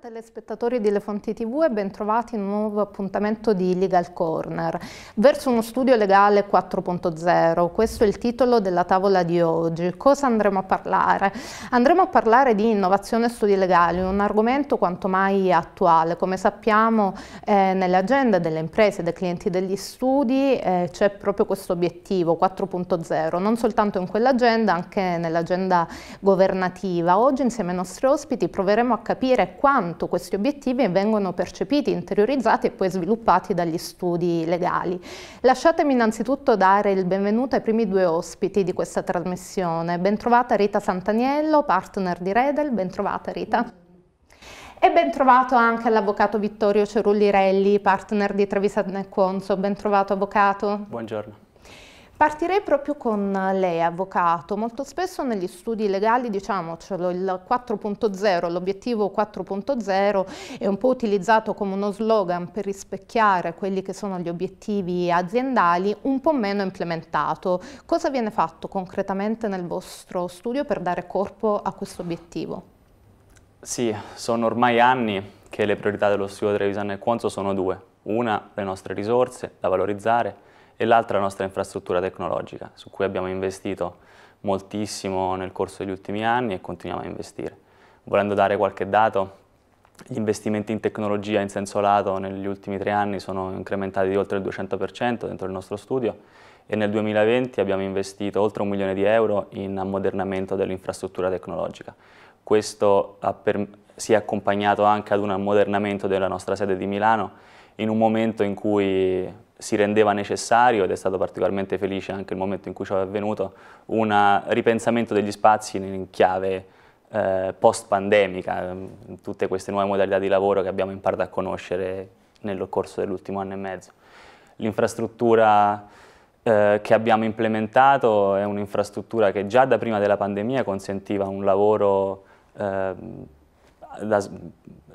Buongiorno telespettatori di Le Fonti TV e bentrovati in un nuovo appuntamento di Legal Corner. Verso uno studio legale 4.0, questo è il titolo della tavola di oggi. Cosa andremo a parlare? Andremo a parlare di innovazione e studi legali, un argomento quanto mai attuale. Come sappiamo eh, nelle agende delle imprese, dei clienti degli studi eh, c'è proprio questo obiettivo 4.0, non soltanto in quell'agenda, anche nell'agenda governativa. Oggi insieme ai nostri ospiti proveremo a capire quanto quanto questi obiettivi vengono percepiti, interiorizzati e poi sviluppati dagli studi legali. Lasciatemi innanzitutto dare il benvenuto ai primi due ospiti di questa trasmissione. Bentrovata Rita Santaniello, partner di Redel. Bentrovata Rita. E ben trovato anche l'avvocato Vittorio Cerulli Relli, partner di Trevisan Conso. Ben trovato avvocato. Buongiorno. Partirei proprio con lei, avvocato. Molto spesso negli studi legali, diciamocelo, il 4.0, l'obiettivo 4.0 è un po' utilizzato come uno slogan per rispecchiare quelli che sono gli obiettivi aziendali, un po' meno implementato. Cosa viene fatto concretamente nel vostro studio per dare corpo a questo obiettivo? Sì, sono ormai anni che le priorità dello studio Trevisan e Quanzo sono due. Una, le nostre risorse da valorizzare, e l'altra è la nostra infrastruttura tecnologica, su cui abbiamo investito moltissimo nel corso degli ultimi anni e continuiamo a investire. Volendo dare qualche dato, gli investimenti in tecnologia in senso lato negli ultimi tre anni sono incrementati di oltre il 200% dentro il nostro studio e nel 2020 abbiamo investito oltre un milione di euro in ammodernamento dell'infrastruttura tecnologica. Questo si è accompagnato anche ad un ammodernamento della nostra sede di Milano in un momento in cui si rendeva necessario, ed è stato particolarmente felice anche il momento in cui ciò è avvenuto, un ripensamento degli spazi in chiave eh, post-pandemica, ehm, tutte queste nuove modalità di lavoro che abbiamo imparato a conoscere nel corso dell'ultimo anno e mezzo. L'infrastruttura eh, che abbiamo implementato è un'infrastruttura che già da prima della pandemia consentiva un lavoro eh, da,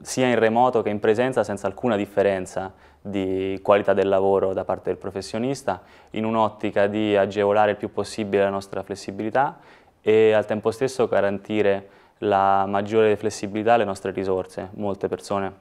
sia in remoto che in presenza senza alcuna differenza di qualità del lavoro da parte del professionista, in un'ottica di agevolare il più possibile la nostra flessibilità e al tempo stesso garantire la maggiore flessibilità alle nostre risorse. Molte persone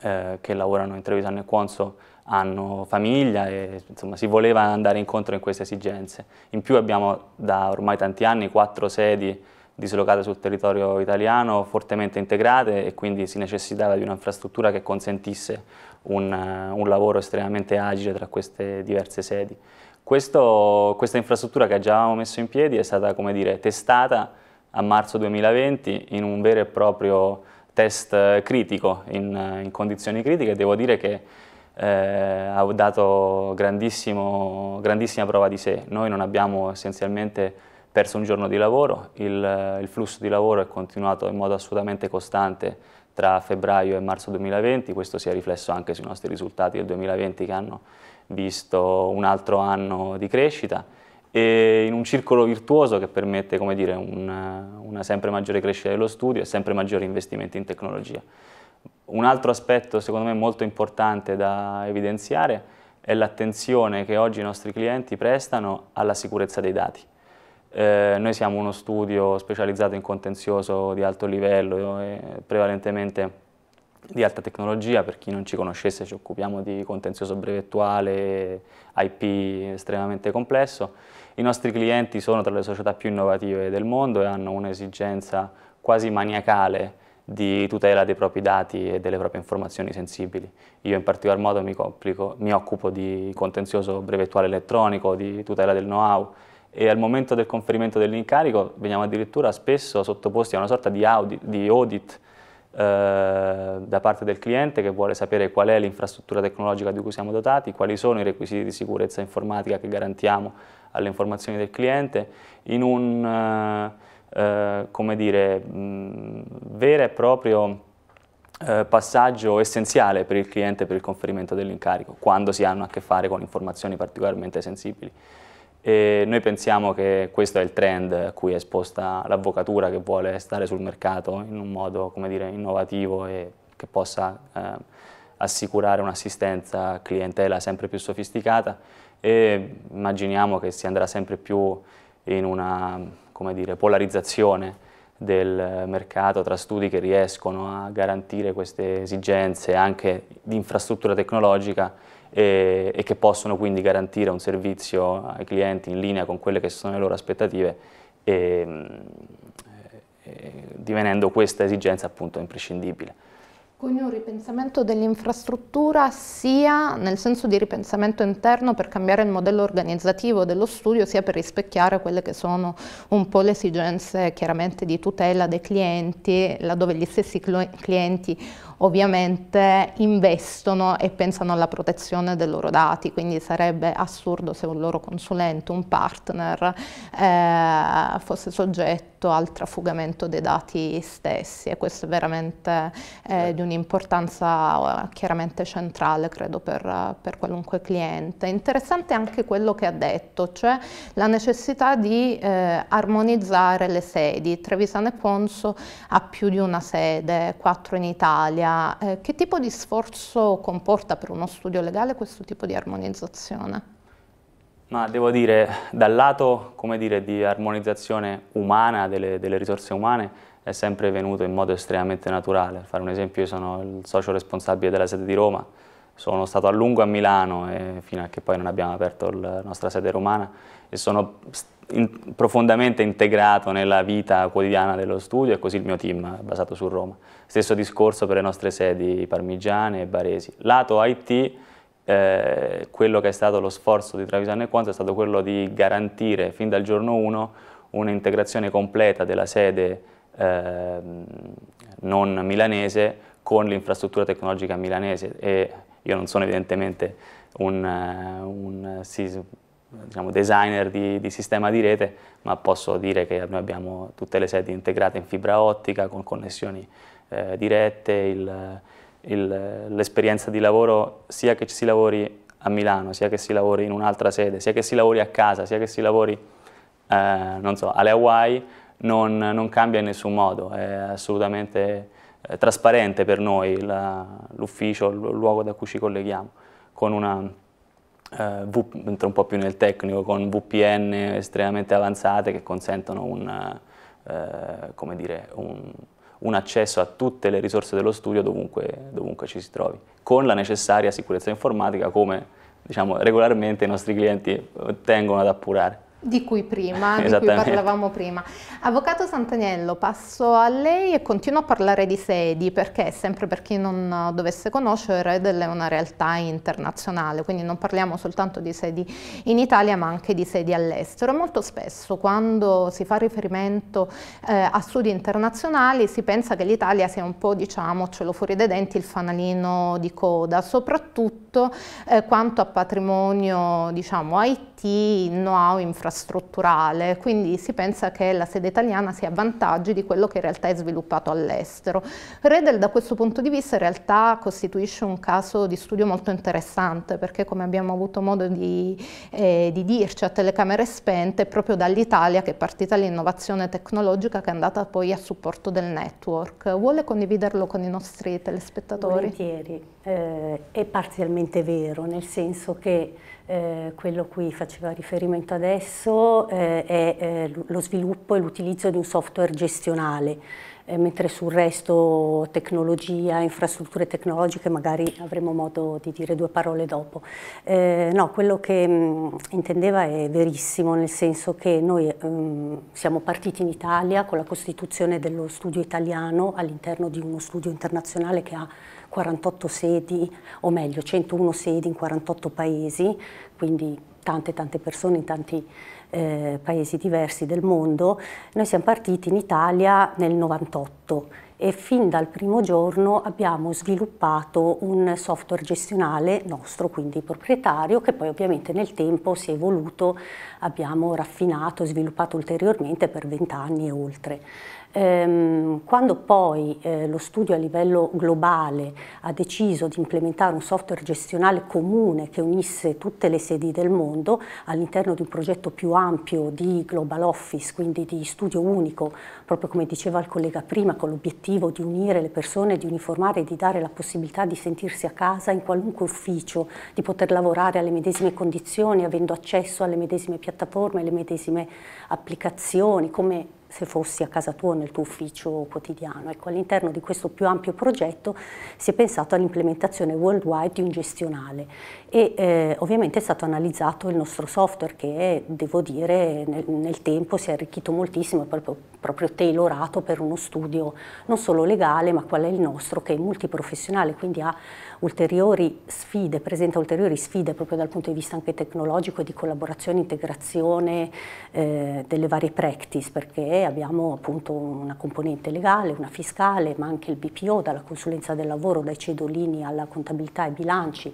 eh, che lavorano in Trevisan e Quonso hanno famiglia e insomma, si voleva andare incontro in queste esigenze. In più abbiamo da ormai tanti anni quattro sedi dislocate sul territorio italiano, fortemente integrate e quindi si necessitava di un'infrastruttura che consentisse un, un, lavoro estremamente agile tra queste diverse sedi. Questo, questa infrastruttura che già avevamo messo in piedi è stata dire, testata a marzo 2020 in un vero e proprio test critico, in, in condizioni critiche, e devo dire che eh, ha dato grandissima prova di sé. Noi non abbiamo essenzialmente perso un giorno di lavoro, il, eh, il, flusso di lavoro è continuato in modo assolutamente costante tra febbraio e marzo 2020, questo si è riflesso anche sui nostri risultati del 2020 che hanno visto un altro anno di crescita e in un circolo virtuoso che permette dire, una, una sempre maggiore crescita dello studio e sempre maggiori investimenti in tecnologia. Un altro aspetto secondo me molto importante da evidenziare è l'attenzione che oggi i nostri clienti prestano alla sicurezza dei dati eh, noi siamo uno studio specializzato in contenzioso di alto livello, eh, prevalentemente di alta tecnologia, per chi non ci conoscesse ci occupiamo di contenzioso brevettuale, IP estremamente complesso. I nostri clienti sono tra le società più innovative del mondo e hanno un'esigenza quasi maniacale di tutela dei propri dati e delle proprie informazioni sensibili. Io in particolar modo mi, complico, mi occupo di contenzioso brevettuale elettronico, di tutela del know-how, e al momento del conferimento dell'incarico veniamo addirittura spesso sottoposti a una sorta di audit, di audit eh, da parte del cliente che vuole sapere qual è l'infrastruttura tecnologica di cui siamo dotati, quali sono i requisiti di sicurezza informatica che garantiamo alle informazioni del cliente, in un eh, eh come dire, mh, vero e proprio eh, passaggio essenziale per il cliente per il conferimento dell'incarico, quando si hanno a che fare con informazioni particolarmente sensibili. E noi pensiamo che questo è il trend a cui è esposta l'avvocatura che vuole stare sul mercato in un modo dire, innovativo e che possa eh, assicurare un'assistenza clientela sempre più sofisticata e immaginiamo che si andrà sempre più in una dire, polarizzazione del mercato tra studi che riescono a garantire queste esigenze anche di infrastruttura tecnologica e, e che possono quindi garantire un servizio ai clienti in linea con quelle che sono le loro aspettative e, e, divenendo questa esigenza appunto imprescindibile. Quindi un ripensamento dell'infrastruttura sia nel senso di ripensamento interno per cambiare il modello organizzativo dello studio, sia per rispecchiare quelle che sono un po' le esigenze chiaramente di tutela dei clienti, laddove gli stessi clienti ovviamente investono e pensano alla protezione dei loro dati, quindi sarebbe assurdo se un loro consulente, un partner, eh, fosse soggetto al trafugamento dei dati stessi e questo è veramente eh, certo. di un'importanza eh, chiaramente centrale, credo, per, per, qualunque cliente. Interessante anche quello che ha detto, cioè la necessità di eh, armonizzare le sedi. Trevisano e Ponso ha più di una sede, quattro in Italia, idea eh, che tipo di sforzo comporta per uno studio legale questo tipo di armonizzazione? Ma devo dire, dal lato dire, di armonizzazione umana, delle, delle, risorse umane, è sempre venuto in modo estremamente naturale. Per fare un esempio, io sono il socio responsabile della sede di Roma, sono stato a lungo a Milano, fino a che poi non abbiamo aperto la nostra sede romana, e sono in, profondamente integrato nella vita quotidiana dello studio e così il mio team basato su Roma. Stesso discorso per le nostre sedi parmigiane e baresi. Lato IT, eh, quello che è stato lo sforzo di Travisano e Quanto è stato quello di garantire fin dal giorno 1 un'integrazione completa della sede eh, non milanese con l'infrastruttura tecnologica milanese e io non sono evidentemente un, eh, un eh, sì, diciamo, designer di, di, sistema di rete, ma posso dire che noi abbiamo tutte le sedi integrate in fibra ottica, con connessioni eh, dirette, l'esperienza di lavoro, sia che si lavori a Milano, sia che si lavori in un'altra sede, sia che si lavori a casa, sia che si lavori eh, so, alle Hawaii, non, non, cambia in nessun modo, è assolutamente eh, trasparente per noi l'ufficio, il luogo da cui ci colleghiamo, con una uh, eh, entro un po' più nel tecnico, con VPN estremamente avanzate che consentono un, uh, dire, un, un, accesso a tutte le risorse dello studio dovunque, dovunque, ci si trovi, con la necessaria sicurezza informatica come diciamo, regolarmente i nostri clienti tengono ad appurare di cui prima, di cui parlavamo prima. Avvocato Santaniello, passo a lei e continuo a parlare di sedi perché, sempre per chi non dovesse conoscere, Redel è una realtà internazionale, quindi non parliamo soltanto di sedi in Italia ma anche di sedi all'estero. Molto spesso quando si fa riferimento eh, a studi internazionali si pensa che l'Italia sia un po', diciamo, cielo fuori dai denti, il fanalino di coda, soprattutto eh, quanto a patrimonio, diciamo, IT, know-how, infrastrutture infrastrutturale, quindi si pensa che la sede italiana sia a vantaggio di quello che in realtà è sviluppato all'estero. Redel da questo punto di vista in realtà costituisce un caso di studio molto interessante perché come abbiamo avuto modo di, eh, di dirci a telecamere spente è proprio dall'Italia che è partita l'innovazione tecnologica che è andata poi a supporto del network. Vuole condividerlo con i nostri telespettatori? Volentieri, eh, è parzialmente vero, nel senso che eh, quello cui faceva riferimento adesso eh, è eh, lo sviluppo e l'utilizzo di un software gestionale eh, mentre sul resto tecnologia, infrastrutture tecnologiche magari avremo modo di dire due parole dopo. Eh, no, quello che mh, mm, intendeva è verissimo, nel senso che noi mh, mm, siamo partiti in Italia con la costituzione dello studio italiano all'interno di uno studio internazionale che ha 48 sedi, o meglio 101 sedi in 48 paesi, quindi tante tante persone in tanti eh, paesi diversi del mondo. Noi siamo partiti in Italia nel 98 e fin dal primo giorno abbiamo sviluppato un software gestionale nostro, quindi proprietario, che poi ovviamente nel tempo si è evoluto, abbiamo raffinato, sviluppato ulteriormente per vent'anni e oltre. Ehm, quando poi eh, lo studio a livello globale ha deciso di implementare un software gestionale comune che unisse tutte le sedi del mondo all'interno di un progetto più ampio di Global Office, quindi di studio unico, proprio come diceva il collega prima, con l'obiettivo di unire le persone, di uniformare e di dare la possibilità di sentirsi a casa in qualunque ufficio, di poter lavorare alle medesime condizioni, avendo accesso alle medesime piattaforme, alle medesime applicazioni, come se fossi a casa tua o nel tuo ufficio quotidiano. Ecco, all'interno di questo più ampio progetto si è pensato all'implementazione worldwide di un gestionale e eh, ovviamente è stato analizzato il nostro software che devo dire nel, nel tempo si è arricchito moltissimo, è proprio, proprio tailorato per uno studio non solo legale ma qual è il nostro che è multiprofessionale, quindi ha ulteriori sfide, presenta ulteriori sfide proprio dal punto di vista anche tecnologico e di collaborazione e integrazione eh, delle varie practice, perché abbiamo appunto una componente legale, una fiscale, ma anche il BPO, dalla consulenza del lavoro, dai cedolini alla contabilità e bilanci,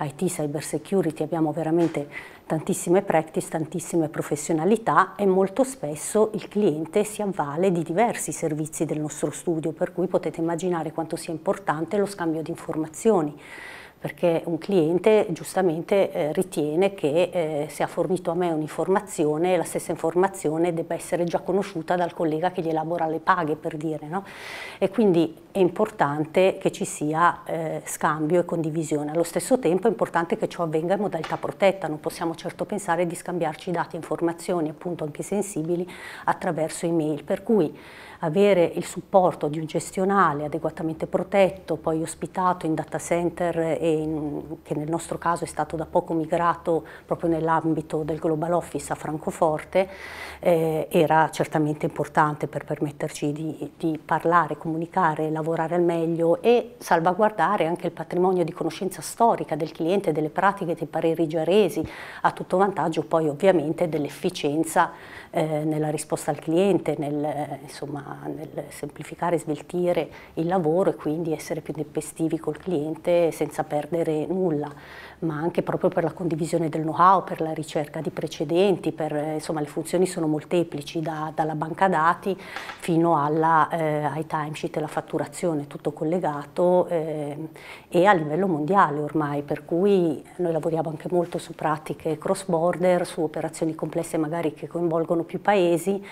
IT, cyber security, abbiamo veramente tantissime practice, tantissime professionalità e molto spesso il cliente si avvale di diversi servizi del nostro studio, per cui potete immaginare quanto sia importante lo scambio di informazioni perché un cliente giustamente eh, ritiene che eh, se ha fornito a me un'informazione, la stessa informazione debba essere già conosciuta dal collega che gli elabora le paghe, per dire. No? E quindi è importante che ci sia eh, scambio e condivisione. Allo stesso tempo è importante che ciò avvenga in modalità protetta, non possiamo certo pensare di scambiarci dati, informazioni, appunto anche sensibili, attraverso email. Per cui avere il supporto di un gestionale adeguatamente protetto, poi ospitato in data center in, che nel nostro caso è stato da poco migrato proprio nell'ambito del Global Office a Francoforte, eh, era certamente importante per permetterci di, di parlare, comunicare, lavorare al meglio e salvaguardare anche il patrimonio di conoscenza storica del cliente, delle pratiche dei pareri già resi, a tutto vantaggio poi ovviamente dell'efficienza eh, nella risposta al cliente, nel, eh, insomma, nel semplificare e sveltire il lavoro e quindi essere più tempestivi col cliente senza perdere nulla, ma anche proprio per la condivisione del know-how, per la ricerca di precedenti, per, eh, insomma le funzioni sono molteplici, da, dalla banca dati fino alla, eh, ai timesheet e la fatturazione, tutto collegato eh, e a livello mondiale ormai, per cui noi lavoriamo anche molto su pratiche cross border, su operazioni complesse magari che coinvolgono sono più paesi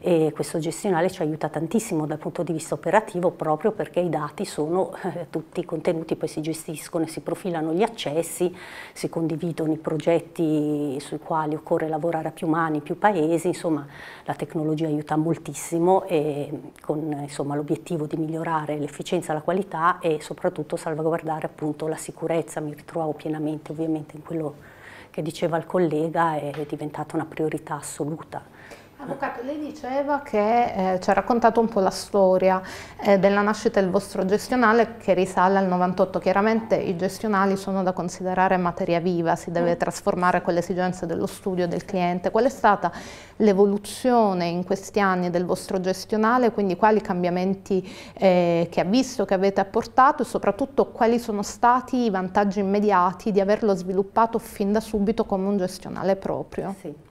e questo gestionale ci aiuta tantissimo dal punto di vista operativo proprio perché i dati sono eh, tutti contenuti, poi si gestiscono e si profilano gli accessi, si condividono i progetti sui quali occorre lavorare a più mani, più paesi, insomma la tecnologia aiuta moltissimo e, con l'obiettivo di migliorare l'efficienza, la qualità e soprattutto salvaguardare appunto la sicurezza, mi ritrovo pienamente ovviamente in quello che diceva il collega, è diventata una priorità assoluta. Avvocato, lei diceva che eh, ci ha raccontato un po' la storia eh, della nascita del vostro gestionale che risale al 98. Chiaramente i gestionali sono da considerare materia viva, si deve mm. trasformare con le esigenze dello studio del cliente. Qual è stata l'evoluzione in questi anni del vostro gestionale, quindi quali cambiamenti eh, che ha visto, che avete apportato e soprattutto quali sono stati i vantaggi immediati di averlo sviluppato fin da subito come un gestionale proprio? Sì.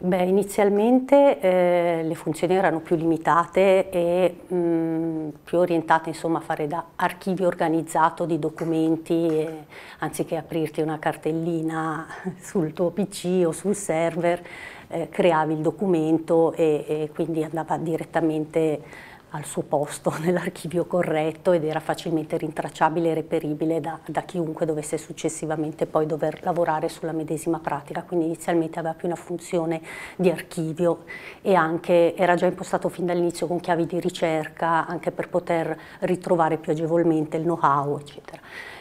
Beh, inizialmente eh, le funzioni erano più limitate e mh, più orientate insomma, a fare da archivio organizzato di documenti e, anziché aprirti una cartellina sul tuo PC o sul server, eh, creavi il documento e, e quindi andava direttamente al suo posto nell'archivio corretto ed era facilmente rintracciabile e reperibile da, da, chiunque dovesse successivamente poi dover lavorare sulla medesima pratica, quindi inizialmente aveva più una funzione di archivio e anche era già impostato fin dall'inizio con chiavi di ricerca anche per poter ritrovare più agevolmente il know-how eccetera.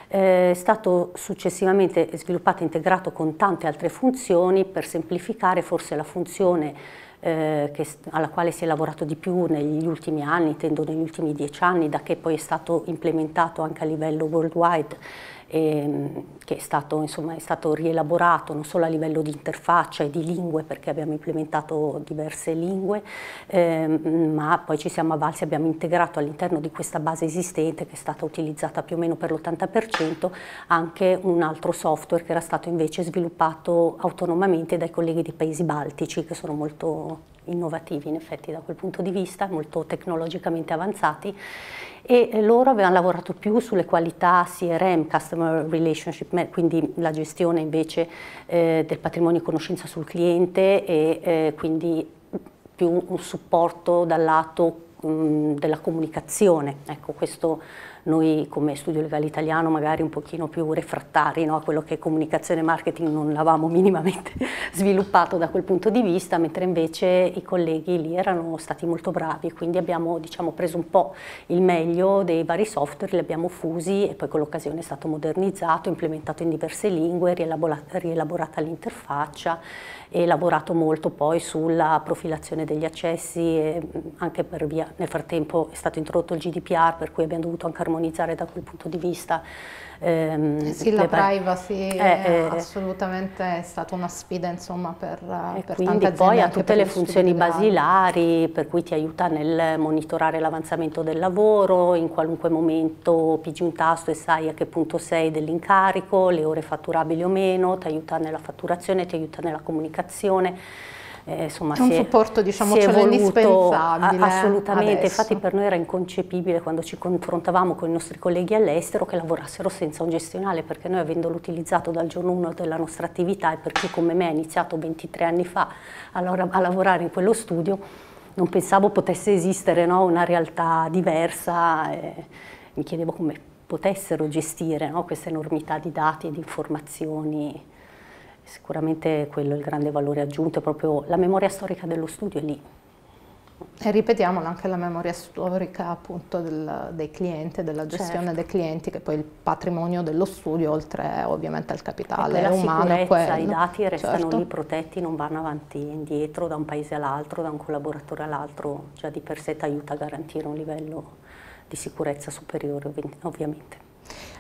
Eh, è stato successivamente sviluppato e integrato con tante altre funzioni per semplificare forse la funzione eh, che, alla quale si è lavorato di più negli ultimi anni, intendo negli ultimi dieci anni, da che poi è stato implementato anche a livello worldwide ehm, che è stato, insomma, è stato rielaborato non solo a livello di interfaccia e di lingue, perché abbiamo implementato diverse lingue, ehm, ma poi ci siamo avvalsi, abbiamo integrato all'interno di questa base esistente, che è stata utilizzata più o meno per l'80%, anche un altro software che era stato invece sviluppato autonomamente dai colleghi dei paesi baltici, che sono molto innovativi in effetti da quel punto di vista, molto tecnologicamente avanzati e loro avevano lavorato più sulle qualità CRM, Customer Relationship, quindi la gestione invece eh, del patrimonio di conoscenza sul cliente e eh, quindi più un supporto dal lato mh, della comunicazione. Ecco, questo noi come studio legale italiano magari un pochino più refrattari no? a quello che è comunicazione e marketing non l'avevamo minimamente sviluppato da quel punto di vista, mentre invece i colleghi lì erano stati molto bravi quindi abbiamo diciamo, preso un po' il meglio dei vari software, li abbiamo fusi e poi con l'occasione è stato modernizzato, implementato in diverse lingue, rielaborata, rielaborata l'interfaccia e lavorato molto poi sulla profilazione degli accessi, anche per via, nel frattempo è stato introdotto il GDPR per cui abbiamo dovuto anche armonizzare da quel punto di vista Ehm, sì, la privacy eh, è, è eh, eh. assolutamente è stata una sfida insomma, per, e per quindi poi ha tutte le funzioni basilari per cui ti aiuta nel monitorare l'avanzamento del lavoro, in qualunque momento pigi un tasto e sai a che punto sei dell'incarico, le ore fatturabili o meno, ti aiuta nella fatturazione, ti aiuta nella comunicazione eh, insomma, un supporto diciamo si è cioè indispensabile. Eh, assolutamente, adesso. infatti per noi era inconcepibile quando ci confrontavamo con i nostri colleghi all'estero che lavorassero senza un gestionale perché noi avendolo utilizzato dal giorno 1 della nostra attività e per chi come me ha iniziato 23 anni fa a, a lavorare in quello studio non pensavo potesse esistere no, una realtà diversa, eh, mi chiedevo come potessero gestire no, questa enormità di dati e di informazioni. Sicuramente quello è il grande valore aggiunto, è proprio la memoria storica dello studio è lì. E ripetiamola anche la memoria storica appunto del, dei clienti, della gestione certo. dei clienti, che poi il patrimonio dello studio, oltre ovviamente al capitale ecco, umano. Quello. I dati restano certo. lì protetti, non vanno avanti e indietro da un paese all'altro, da un collaboratore all'altro, già di per sé ti aiuta a garantire un livello di sicurezza superiore ovviamente.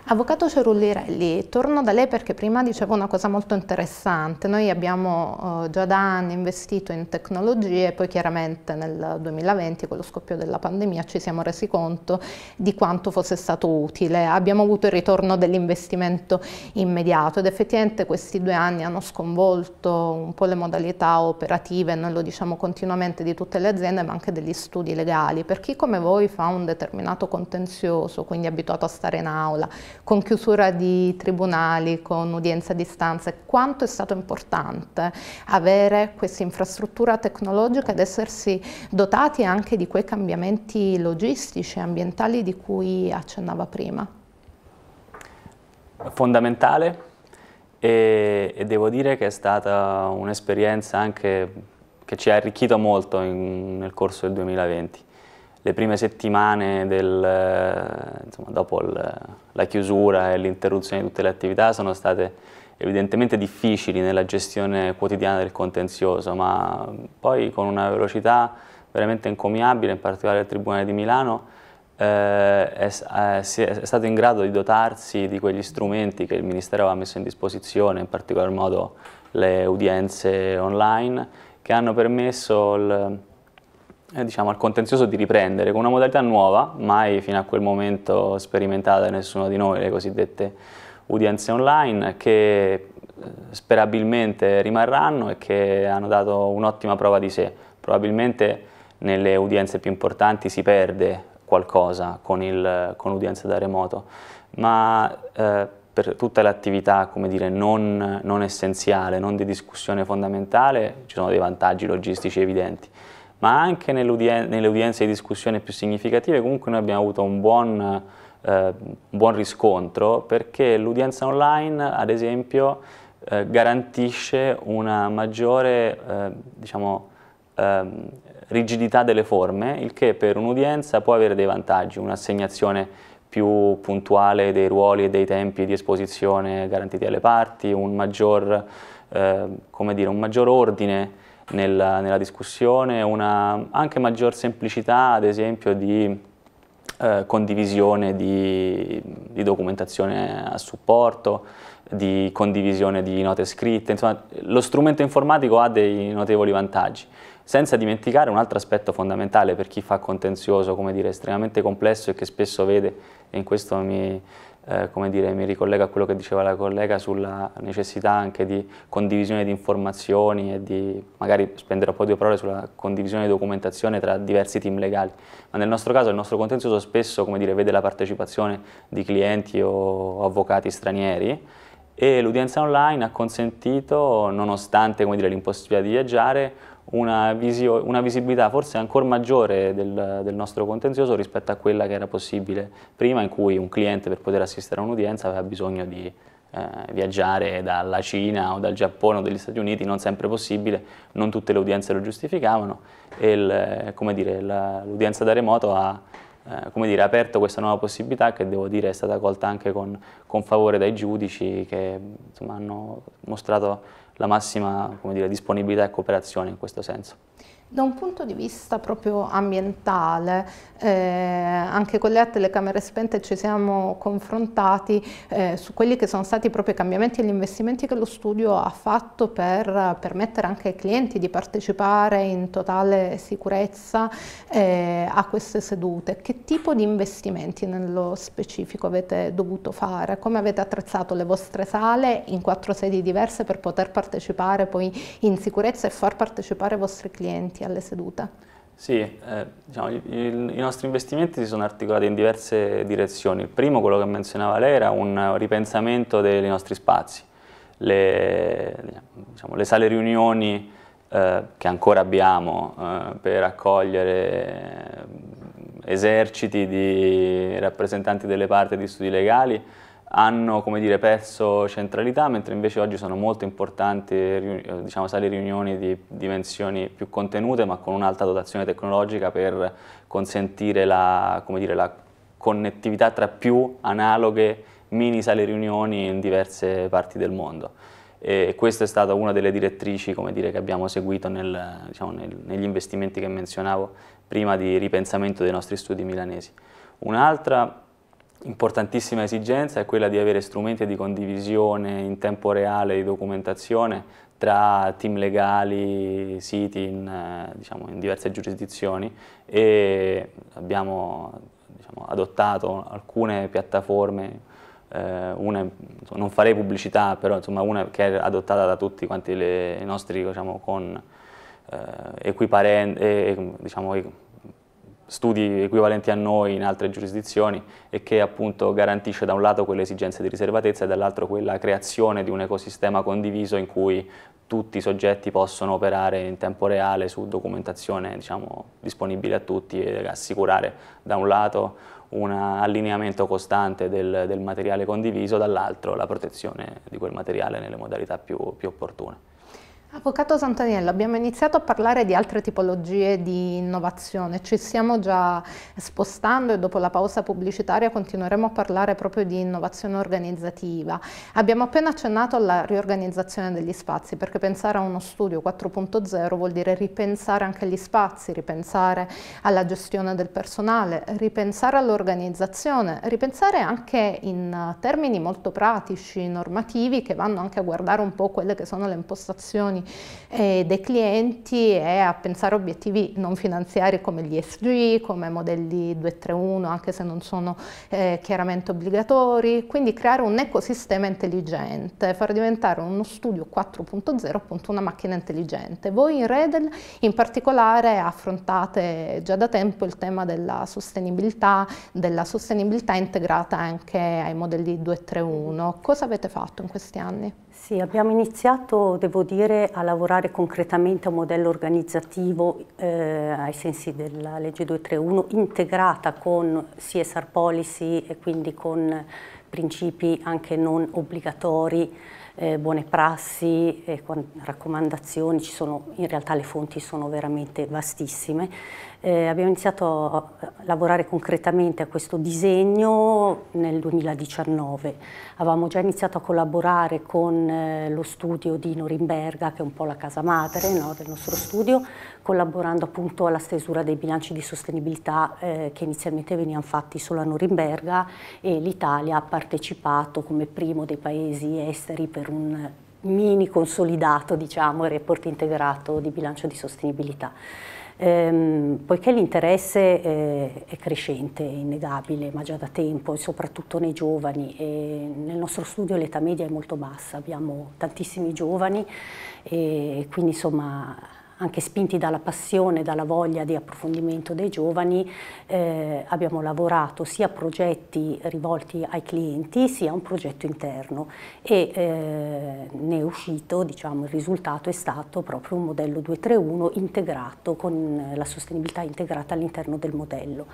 Avvocato Cerullirelli, torno da lei perché prima dicevo una cosa molto interessante. Noi abbiamo eh, già da anni investito in tecnologie e poi chiaramente nel 2020 con lo scoppio della pandemia ci siamo resi conto di quanto fosse stato utile. Abbiamo avuto il ritorno dell'investimento immediato ed effettivamente questi due anni hanno sconvolto un po' le modalità operative, noi lo diciamo continuamente, di tutte le aziende ma anche degli studi legali. Per chi come voi fa un determinato contenzioso, quindi abituato a stare in aula, con chiusura di tribunali, con udienze a distanza, quanto è stato importante avere questa infrastruttura tecnologica ed essersi dotati anche di quei cambiamenti logistici e ambientali di cui accennava prima. Fondamentale e, e devo dire che è stata un'esperienza anche che ci ha arricchito molto in, nel corso del 2020. Le prime settimane del, insomma, dopo il, la chiusura e l'interruzione di tutte le attività sono state evidentemente difficili nella gestione quotidiana del contenzioso, ma poi con una velocità veramente encomiabile, in particolare il Tribunale di Milano, eh, è, eh, è, è, stato in grado di dotarsi di quegli strumenti che il Ministero aveva messo in disposizione, in particolar modo le udienze online, che hanno permesso il, eh, diciamo, al contenzioso di riprendere con una modalità nuova, mai fino a quel momento sperimentata da nessuno di noi, le cosiddette udienze online, che eh, sperabilmente rimarranno e che hanno dato un'ottima prova di sé. Probabilmente nelle udienze più importanti si perde qualcosa con, l'udienza da remoto, ma eh, per tutta l'attività non, non essenziale, non di discussione fondamentale, ci sono dei vantaggi logistici evidenti ma anche nelle udienze di discussione più significative comunque noi abbiamo avuto un buon, eh, buon riscontro perché l'udienza online, ad esempio, eh, garantisce una maggiore eh, diciamo, ehm, rigidità delle forme, il che per un'udienza può avere dei vantaggi, un'assegnazione più puntuale dei ruoli e dei tempi di esposizione garantiti alle parti, un maggior, eh, dire, un maggior ordine nella, nella discussione, una anche maggior semplicità ad esempio di eh, condivisione di, di documentazione a supporto, di condivisione di note scritte, insomma lo strumento informatico ha dei notevoli vantaggi senza dimenticare un altro aspetto fondamentale per chi fa contenzioso, come dire, estremamente complesso e che spesso vede, e in questo mi, eh, come dire, mi ricollego a quello che diceva la collega sulla necessità anche di condivisione di informazioni e di, magari spenderò poi due parole sulla condivisione di documentazione tra diversi team legali, ma nel nostro caso il nostro contenzioso spesso, come dire, vede la partecipazione di clienti o avvocati stranieri e l'udienza online ha consentito, nonostante l'impossibilità di viaggiare, una, visio, una, visibilità forse ancora maggiore del, del, nostro contenzioso rispetto a quella che era possibile prima in cui un cliente per poter assistere a un'udienza aveva bisogno di eh, viaggiare dalla Cina o dal Giappone o dagli Stati Uniti, non sempre possibile, non tutte le udienze lo giustificavano e l'udienza da remoto ha eh, come dire, aperto questa nuova possibilità che devo dire è stata colta anche con, con favore dai giudici che insomma, hanno mostrato la massima dire, disponibilità e cooperazione in questo senso. Da un punto di vista proprio ambientale, eh, anche con le telecamere spente ci siamo confrontati eh, su quelli che sono stati proprio i cambiamenti e gli investimenti che lo studio ha fatto per permettere anche ai clienti di partecipare in totale sicurezza eh, a queste sedute. Che tipo di investimenti nello specifico avete dovuto fare? Come avete attrezzato le vostre sale in quattro sedi diverse per poter partecipare poi in sicurezza e far partecipare i vostri clienti alle sedute? Sì, eh, diciamo, il, i nostri investimenti si sono articolati in diverse direzioni. Il primo, quello che menzionava lei, era un ripensamento dei nostri spazi. Le, diciamo, le sale riunioni eh, che ancora abbiamo eh, per accogliere eserciti di rappresentanti delle parti di studi legali hanno dire, perso centralità, mentre invece oggi sono molto importanti eh, diciamo, sale riunioni di dimensioni più contenute, ma con un'alta dotazione tecnologica per consentire la, dire, la connettività tra più analoghe mini sale riunioni in diverse parti del mondo. E questa è stata una delle direttrici dire, che abbiamo seguito nel, diciamo, nel, negli investimenti che menzionavo prima di ripensamento dei nostri studi milanesi. Un'altra importantissima esigenza è quella di avere strumenti di condivisione in tempo reale di documentazione tra team legali, siti in, eh, diciamo, in diverse giurisdizioni e abbiamo diciamo, adottato alcune piattaforme eh, una, insomma, non farei pubblicità, però insomma, una che è adottata da tutti quanti le, i nostri diciamo, con eh, equiparenti, eh, diciamo, studi equivalenti a noi in altre giurisdizioni e che appunto garantisce da un lato quelle esigenze di riservatezza e dall'altro quella creazione di un ecosistema condiviso in cui tutti i soggetti possono operare in tempo reale su documentazione diciamo, disponibile a tutti e assicurare da un lato un allineamento costante del, del materiale condiviso, dall'altro la protezione di quel materiale nelle modalità più, più opportune. Avvocato Santaniello, abbiamo iniziato a parlare di altre tipologie di innovazione, ci stiamo già spostando e dopo la pausa pubblicitaria continueremo a parlare proprio di innovazione organizzativa. Abbiamo appena accennato alla riorganizzazione degli spazi perché pensare a uno studio 4.0 vuol dire ripensare anche gli spazi, ripensare alla gestione del personale, ripensare all'organizzazione, ripensare anche in termini molto pratici, normativi che vanno anche a guardare un po' quelle che sono le impostazioni preoccupazioni eh, dei clienti e a pensare a obiettivi non finanziari come gli ESG, come modelli 231, anche se non sono eh, chiaramente obbligatori, quindi creare un ecosistema intelligente, far diventare uno studio 4.0 appunto una macchina intelligente. Voi in Redel in particolare affrontate già da tempo il tema della sostenibilità, della sostenibilità integrata anche ai modelli 231. Cosa avete fatto in questi anni? Sì, abbiamo iniziato, devo dire, a lavorare concretamente a un modello organizzativo eh, ai sensi della legge 231 integrata con CSR policy e quindi con principi anche non obbligatori, eh, buone prassi, eh, raccomandazioni, sono, in realtà le fonti sono veramente vastissime eh, abbiamo iniziato a lavorare concretamente a questo disegno nel 2019. Avevamo già iniziato a collaborare con eh, lo studio di Norimberga, che è un po' la casa madre no, del nostro studio, collaborando appunto alla stesura dei bilanci di sostenibilità eh, che inizialmente venivano fatti solo a Norimberga e l'Italia ha partecipato come primo dei paesi esteri per un mini consolidato, diciamo, report integrato di bilancio di sostenibilità ehm, poiché l'interesse eh, è crescente, è innegabile, ma già da tempo, e soprattutto nei giovani. E nel nostro studio l'età media è molto bassa, abbiamo tantissimi giovani e quindi insomma anche spinti dalla passione, dalla voglia di approfondimento dei giovani, eh, abbiamo lavorato sia a progetti rivolti ai clienti sia a un progetto interno e eh, ne è uscito, diciamo, il risultato è stato proprio un modello 231 integrato con la sostenibilità integrata all'interno del modello.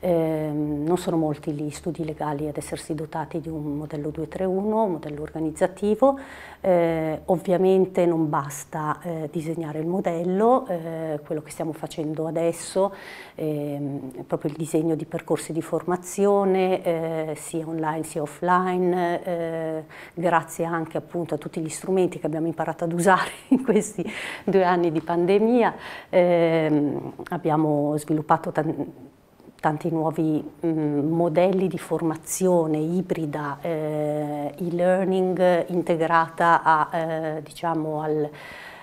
Ehm, non sono molti gli studi legali ad essersi dotati di un modello 231, un modello organizzativo. Eh, ovviamente non basta eh, disegnare il modello, eh, quello che stiamo facendo adesso ehm, è proprio il disegno di percorsi di formazione, eh, sia online sia offline, eh, grazie anche appunto a tutti gli strumenti che abbiamo imparato ad usare in questi due anni di pandemia. Ehm, abbiamo sviluppato tanti tanti nuovi mh, mm, modelli di formazione ibrida, eh, e-learning integrata a, eh, diciamo al,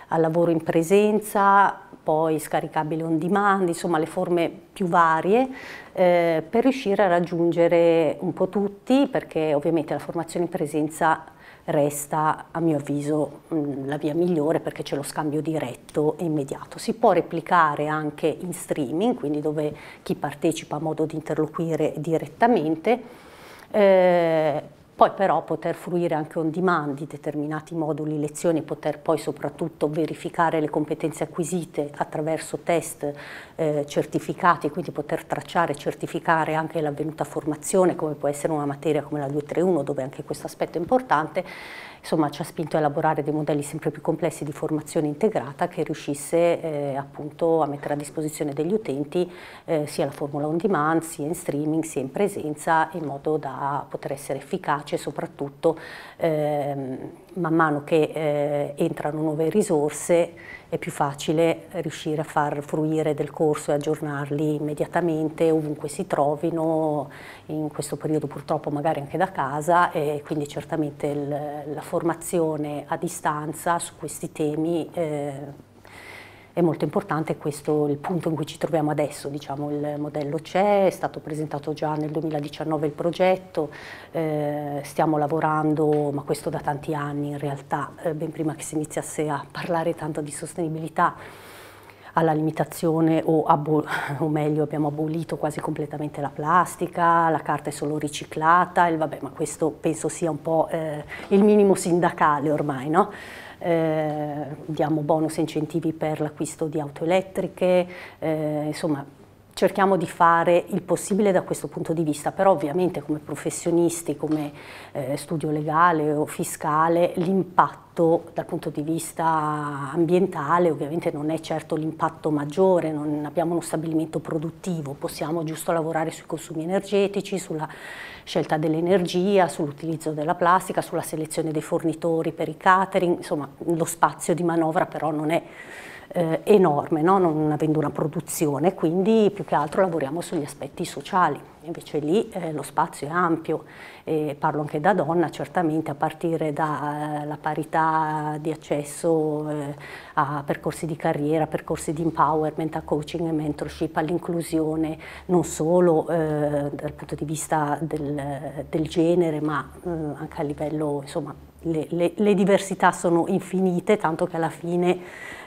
al, lavoro in presenza, poi scaricabile on demand, insomma le forme più varie eh, per riuscire a raggiungere un po' tutti perché ovviamente la formazione in presenza resta a mio avviso mm, la via migliore perché c'è lo scambio diretto e immediato. Si può replicare anche in streaming, quindi dove chi partecipa ha modo di interloquire direttamente, eh, poi però poter fruire anche on demand di determinati moduli, lezioni, poter poi soprattutto verificare le competenze acquisite attraverso test eh, certificati, quindi poter tracciare e certificare anche l'avvenuta formazione, come può essere una materia come la 231, dove anche questo aspetto è importante, insomma, ci ha spinto a elaborare dei modelli sempre più complessi di formazione integrata che riuscisse eh, appunto a mettere a disposizione degli utenti eh, sia la formula on demand, sia in streaming, sia in presenza, in modo da poter essere efficace soprattutto ehm, man mano che eh, entrano nuove risorse è più facile riuscire a far fruire del corso e aggiornarli immediatamente ovunque si trovino, in questo periodo purtroppo magari anche da casa e quindi certamente il, la formazione a distanza su questi temi eh, è molto importante questo il punto in cui ci troviamo adesso, diciamo, il modello c'è, è stato presentato già nel 2019 il progetto, eh, stiamo lavorando, ma questo da tanti anni in realtà, eh, ben prima che si iniziasse a parlare tanto di sostenibilità, alla limitazione o, o, meglio abbiamo abolito quasi completamente la plastica, la carta è solo riciclata, e vabbè, ma questo penso sia un po' eh, il minimo sindacale ormai, no? eh, diamo bonus e incentivi per l'acquisto di auto elettriche, eh, insomma cerchiamo di fare il possibile da questo punto di vista, però ovviamente come professionisti, come eh, studio legale o fiscale, l'impatto l'impatto dal punto di vista ambientale ovviamente non è certo l'impatto maggiore, non abbiamo uno stabilimento produttivo, possiamo giusto lavorare sui consumi energetici, sulla scelta dell'energia, sull'utilizzo della plastica, sulla selezione dei fornitori per i catering, insomma lo spazio di manovra però non è eh, enorme, no? non avendo una produzione, quindi più che altro lavoriamo sugli aspetti sociali. Invece lì eh, lo spazio è ampio, eh, parlo anche da donna, certamente a partire dalla parità di accesso eh, a percorsi di carriera, percorsi di empowerment, a coaching e mentorship, all'inclusione non solo eh, dal punto di vista del, del genere ma mm, anche a livello insomma, le, le, le, diversità sono infinite, tanto che alla fine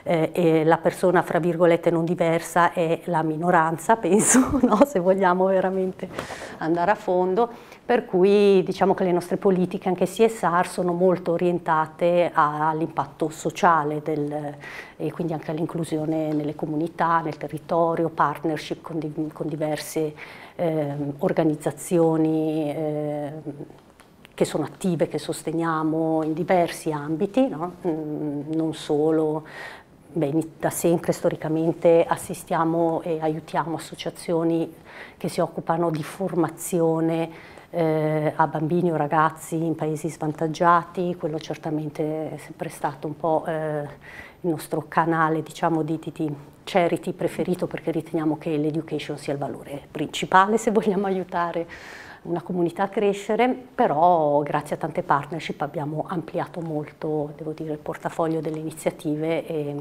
eh, la persona, fra virgolette, non diversa è la minoranza, penso, no? se vogliamo veramente andare a fondo. Per cui diciamo che le nostre politiche, anche CSR, sono molto orientate all'impatto sociale del, e quindi anche all'inclusione nelle comunità, nel territorio, partnership con, di, con diverse eh, organizzazioni. Eh, che sono attive, che sosteniamo in diversi ambiti, no? Mm, non solo Beh, da sempre storicamente assistiamo e aiutiamo associazioni che si occupano di formazione eh, a bambini o ragazzi in paesi svantaggiati, quello certamente è sempre stato un po' eh, il nostro canale diciamo, di, di, charity preferito perché riteniamo che l'education sia il valore principale se vogliamo aiutare una comunità a crescere, però grazie a tante partnership abbiamo ampliato molto, devo dire, il portafoglio delle iniziative e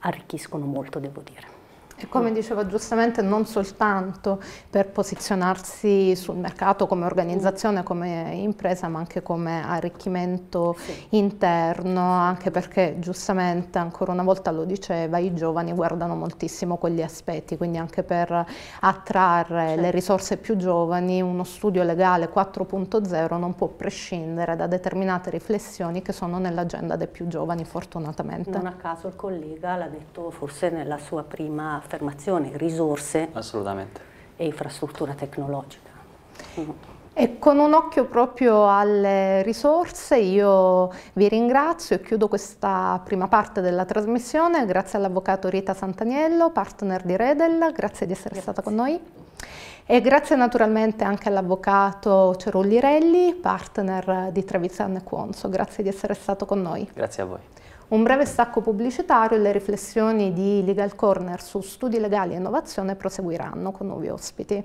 arricchiscono molto, devo dire. E come diceva giustamente, non soltanto per posizionarsi sul mercato come organizzazione, mm. come impresa, ma anche come arricchimento sì. interno, anche perché giustamente, ancora una volta lo diceva, i giovani guardano moltissimo quegli aspetti, quindi anche per attrarre certo. le risorse più giovani, uno studio legale 4.0 non può prescindere da determinate riflessioni che sono nell'agenda dei più giovani, fortunatamente. Non a caso il collega l'ha detto forse nella sua prima affermazione, risorse e infrastruttura tecnologica. Mm. E con un occhio proprio alle risorse io vi ringrazio e chiudo questa prima parte della trasmissione. Grazie all'avvocato Rita Santaniello, partner di Redel, grazie di essere grazie. stata con noi. E grazie naturalmente anche all'avvocato Cerulli Relli, partner di Trevisan e Quonso. Grazie di essere stato con noi. Grazie a voi. Un breve stacco pubblicitario e le riflessioni di Legal Corner su studi legali e innovazione proseguiranno con nuovi ospiti.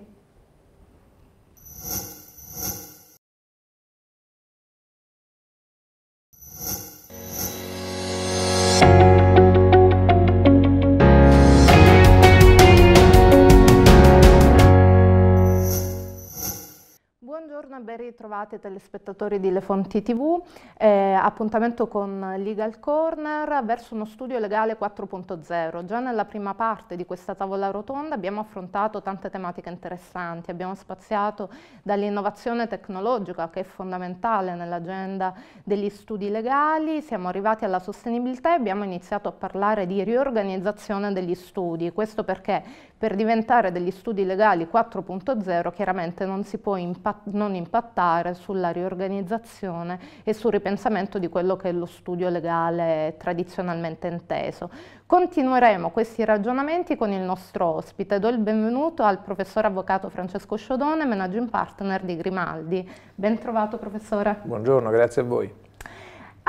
Buongiorno e ben ritrovati telespettatori di Le Fonti TV. Eh, appuntamento con Legal Corner verso uno studio legale 4.0. Già nella prima parte di questa tavola rotonda abbiamo affrontato tante tematiche interessanti. Abbiamo spaziato dall'innovazione tecnologica che è fondamentale nell'agenda degli studi legali, siamo arrivati alla sostenibilità e abbiamo iniziato a parlare di riorganizzazione degli studi. Questo perché per diventare degli studi legali 4.0 chiaramente non si può impatt non impattare sulla riorganizzazione e sul ripensamento di quello che è lo studio legale tradizionalmente inteso. Continueremo questi ragionamenti con il nostro ospite. Do il benvenuto al professor avvocato Francesco Sciodone, managing partner di Grimaldi. Ben trovato professore. Buongiorno, grazie a voi.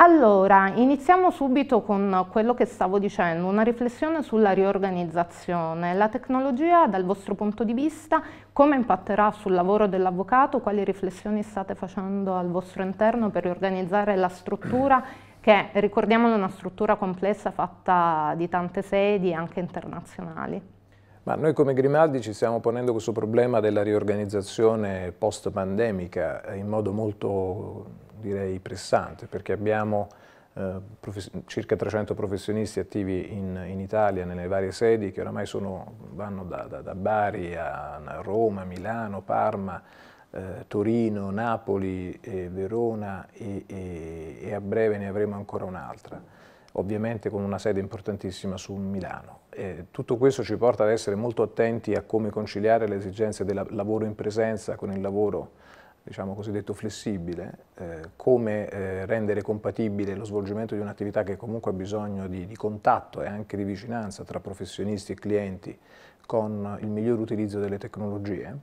Allora, iniziamo subito con quello che stavo dicendo, una riflessione sulla riorganizzazione. La tecnologia, dal vostro punto di vista, come impatterà sul lavoro dell'avvocato? Quali riflessioni state facendo al vostro interno per riorganizzare la struttura che, ricordiamolo, è una struttura complessa fatta di tante sedi, anche internazionali? Ma noi come Grimaldi ci stiamo ponendo questo problema della riorganizzazione post-pandemica eh, in modo molto direi pressante perché abbiamo eh, circa 300 professionisti attivi in, in, Italia nelle varie sedi che oramai sono, vanno da, da, da, Bari a Roma, Milano, Parma, eh, Torino, Napoli, eh, Verona e, e, e, a breve ne avremo ancora un'altra, ovviamente con una sede importantissima su Milano. Eh, tutto questo ci porta ad essere molto attenti a come conciliare le esigenze del lavoro in presenza con il lavoro diciamo, cosiddetto flessibile, eh, come eh, rendere compatibile lo svolgimento di un'attività che comunque ha bisogno di, di, contatto e anche di vicinanza tra professionisti e clienti con il miglior utilizzo delle tecnologie,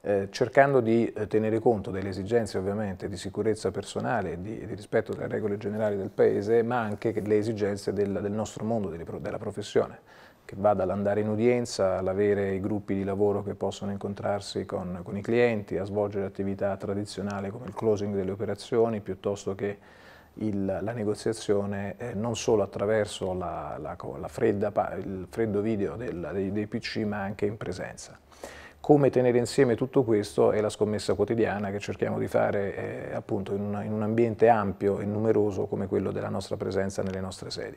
eh, cercando di eh, tenere conto delle esigenze ovviamente di sicurezza personale e di, di, rispetto delle regole generali del Paese, ma anche le esigenze del, del nostro mondo, delle, della professione che va dall'andare in udienza all'avere i gruppi di lavoro che possono incontrarsi con, con, i clienti, a svolgere attività tradizionali come il closing delle operazioni, piuttosto che il, la negoziazione eh, non solo attraverso la, la, la fredda, il freddo video del, dei, dei PC, ma anche in presenza. Come tenere insieme tutto questo è la scommessa quotidiana che cerchiamo di fare eh, appunto in, una, in un ambiente ampio e numeroso come quello della nostra presenza nelle nostre sedi.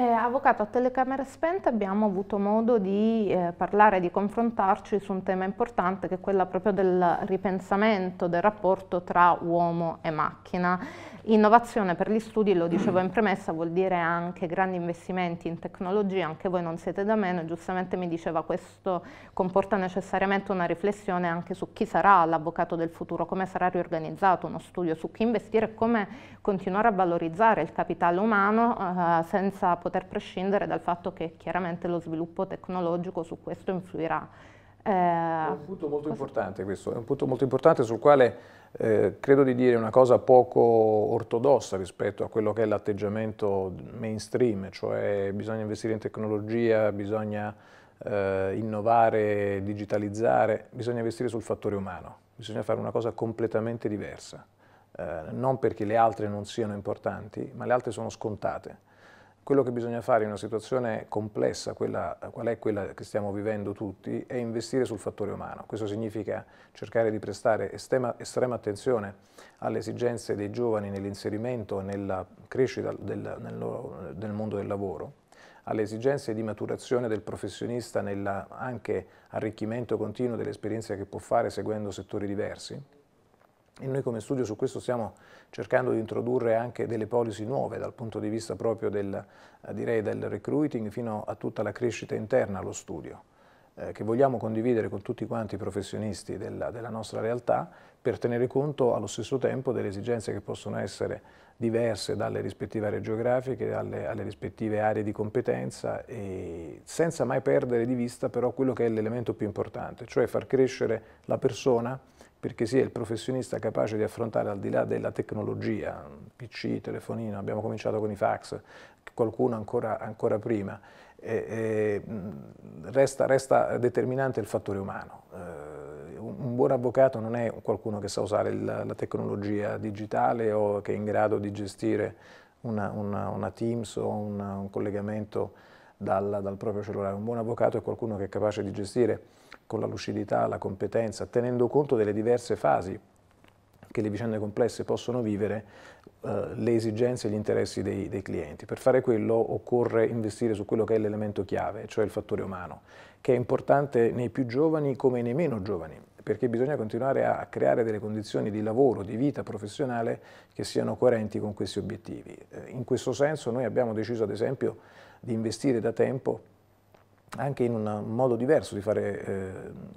Eh, avvocato, a telecamera spenta abbiamo avuto modo di eh, parlare, di confrontarci su un tema importante che è quello proprio del ripensamento del rapporto tra uomo e macchina. Innovazione per gli studi, lo dicevo in premessa, vuol dire anche grandi investimenti in tecnologia, anche voi non siete da meno, giustamente mi diceva questo comporta necessariamente una riflessione anche su chi sarà l'avvocato del futuro, come sarà riorganizzato uno studio, su chi investire e come continuare a valorizzare il capitale umano eh, senza poter prescindere dal fatto che chiaramente lo sviluppo tecnologico su questo influirà. Eh, è un punto molto importante questo, è un punto molto importante sul quale eh, credo di dire una cosa poco ortodossa rispetto a quello che è l'atteggiamento mainstream, cioè bisogna investire in tecnologia, bisogna eh, innovare, digitalizzare, bisogna investire sul fattore umano, bisogna fare una cosa completamente diversa, eh, non perché le altre non siano importanti, ma le altre sono scontate quello che bisogna fare in una situazione complessa, quella, qual è quella che stiamo vivendo tutti, è investire sul fattore umano. Questo significa cercare di prestare estrema, estrema attenzione alle esigenze dei giovani nell'inserimento e nella crescita del, nel, loro, nel mondo del lavoro, alle esigenze di maturazione del professionista nella anche arricchimento continuo dell'esperienza che può fare seguendo settori diversi e noi come studio su questo stiamo cercando di introdurre anche delle policy nuove dal punto di vista proprio del, eh, direi, del recruiting fino a tutta la crescita interna allo studio eh, che vogliamo condividere con tutti quanti i professionisti della, della, nostra realtà per tenere conto allo stesso tempo delle esigenze che possono essere diverse dalle rispettive aree geografiche, alle, alle rispettive aree di competenza e senza mai perdere di vista però quello che è l'elemento più importante, cioè far crescere la persona perché sia il professionista capace di affrontare al di là della tecnologia, PC, telefonino, abbiamo cominciato con i fax, qualcuno ancora, ancora prima, eh, eh, resta, resta, determinante il fattore umano. Eh, un buon avvocato non è qualcuno che sa usare la, la tecnologia digitale o che è in grado di gestire una, una, una Teams o una, un collegamento dal, dal proprio cellulare. Un buon avvocato è qualcuno che è capace di gestire con la lucidità, la competenza, tenendo conto delle diverse fasi che le vicende complesse possono vivere, eh, le esigenze e gli interessi dei, dei, clienti. Per fare quello occorre investire su quello che è l'elemento chiave, cioè il fattore umano, che è importante nei più giovani come nei meno giovani, perché bisogna continuare a creare delle condizioni di lavoro, di vita professionale che siano coerenti con questi obiettivi. Eh, in questo senso noi abbiamo deciso ad esempio di investire da tempo anche in un modo diverso di fare eh,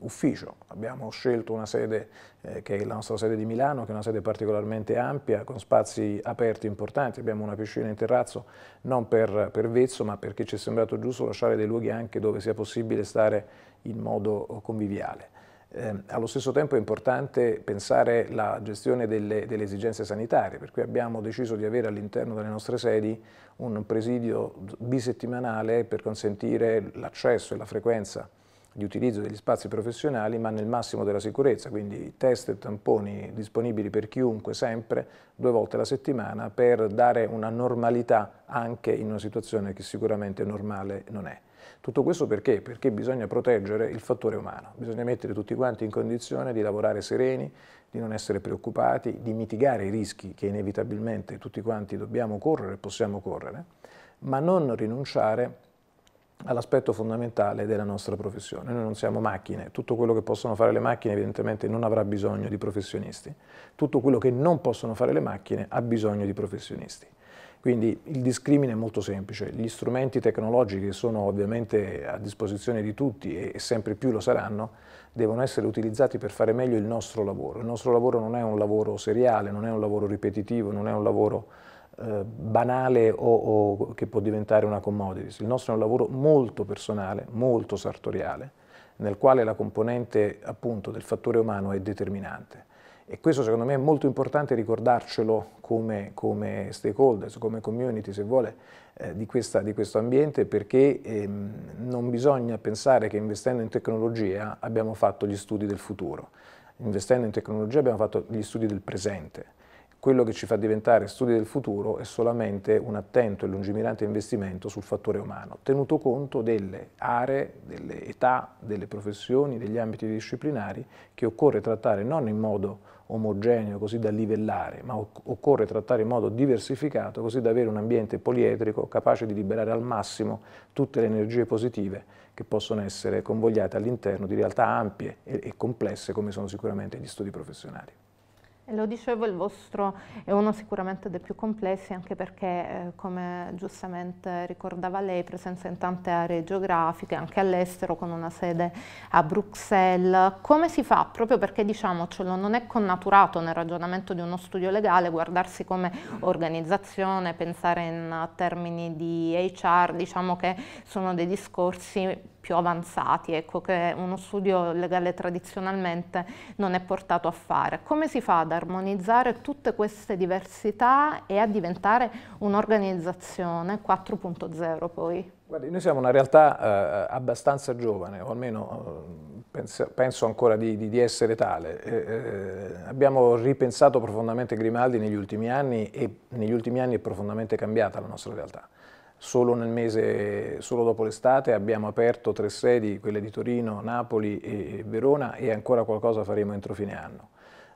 ufficio. Abbiamo scelto una sede eh, che è la nostra sede di Milano, che è una sede particolarmente ampia, con spazi aperti importanti, abbiamo una piscina in terrazzo, non per, per vezzo, ma perché ci è sembrato giusto lasciare dei luoghi anche dove sia possibile stare in modo eh, conviviale. Eh, allo stesso tempo è importante pensare alla gestione delle, delle, esigenze sanitarie, per cui abbiamo deciso di avere all'interno delle nostre sedi un presidio bisettimanale per consentire l'accesso e la frequenza di utilizzo degli spazi professionali, ma nel massimo della sicurezza, quindi test e tamponi disponibili per chiunque, sempre, due volte alla settimana, per dare una normalità anche in una situazione che sicuramente normale non è. Tutto questo perché? Perché bisogna proteggere il fattore umano, bisogna mettere tutti quanti in condizione di lavorare sereni, di non essere preoccupati, di mitigare i rischi che inevitabilmente tutti quanti dobbiamo correre, e possiamo correre, ma non rinunciare all'aspetto fondamentale della nostra professione. Noi non siamo macchine, tutto quello che possono fare le macchine evidentemente non avrà bisogno di professionisti, tutto quello che non possono fare le macchine ha bisogno di professionisti. Quindi il discrimine è molto semplice, gli strumenti tecnologici che sono ovviamente a disposizione di tutti e sempre più lo saranno, devono essere utilizzati per fare meglio il nostro lavoro. Il nostro lavoro non è un lavoro seriale, non è un lavoro ripetitivo, non è un lavoro eh, banale o, o che può diventare una commodities. Il nostro è un lavoro molto personale, molto sartoriale, nel quale la componente appunto del fattore umano è determinante. E questo secondo me è molto importante ricordarcelo come, come stakeholders, come community se vuole, eh, di, questa, di, questo ambiente perché ehm, non bisogna pensare che investendo in tecnologia abbiamo fatto gli studi del futuro, investendo in tecnologia abbiamo fatto gli studi del presente. Quello che ci fa diventare studi del futuro è solamente un attento e lungimirante investimento sul fattore umano, tenuto conto delle aree, delle età, delle professioni, degli ambiti disciplinari che occorre trattare non in modo omogeneo, così da livellare, ma occorre trattare in modo diversificato, così da avere un ambiente polietrico capace di liberare al massimo tutte le energie positive che possono essere convogliate all'interno di realtà ampie e complesse come sono sicuramente gli studi professionali. Lo dicevo, il vostro è uno sicuramente dei più complessi anche perché, eh, come giustamente ricordava lei, presenza in tante aree geografiche, anche all'estero, con una sede a Bruxelles. Come si fa? Proprio perché, diciamocelo, non è connaturato nel ragionamento di uno studio legale guardarsi come organizzazione, pensare in termini di HR, diciamo che sono dei discorsi più avanzati, ecco, che uno studio legale tradizionalmente non è portato a fare. Come si fa ad armonizzare tutte queste diversità e a diventare un'organizzazione 4.0 poi? Guardi, noi siamo una realtà eh, abbastanza giovane, o almeno eh, penso, penso, ancora di, di, di essere tale. Eh, eh, abbiamo ripensato profondamente Grimaldi negli ultimi anni e negli ultimi anni è profondamente cambiata la nostra realtà. Solo, mese, solo, dopo l'estate abbiamo aperto tre sedi, quelle di Torino, Napoli e Verona e ancora qualcosa faremo entro fine anno.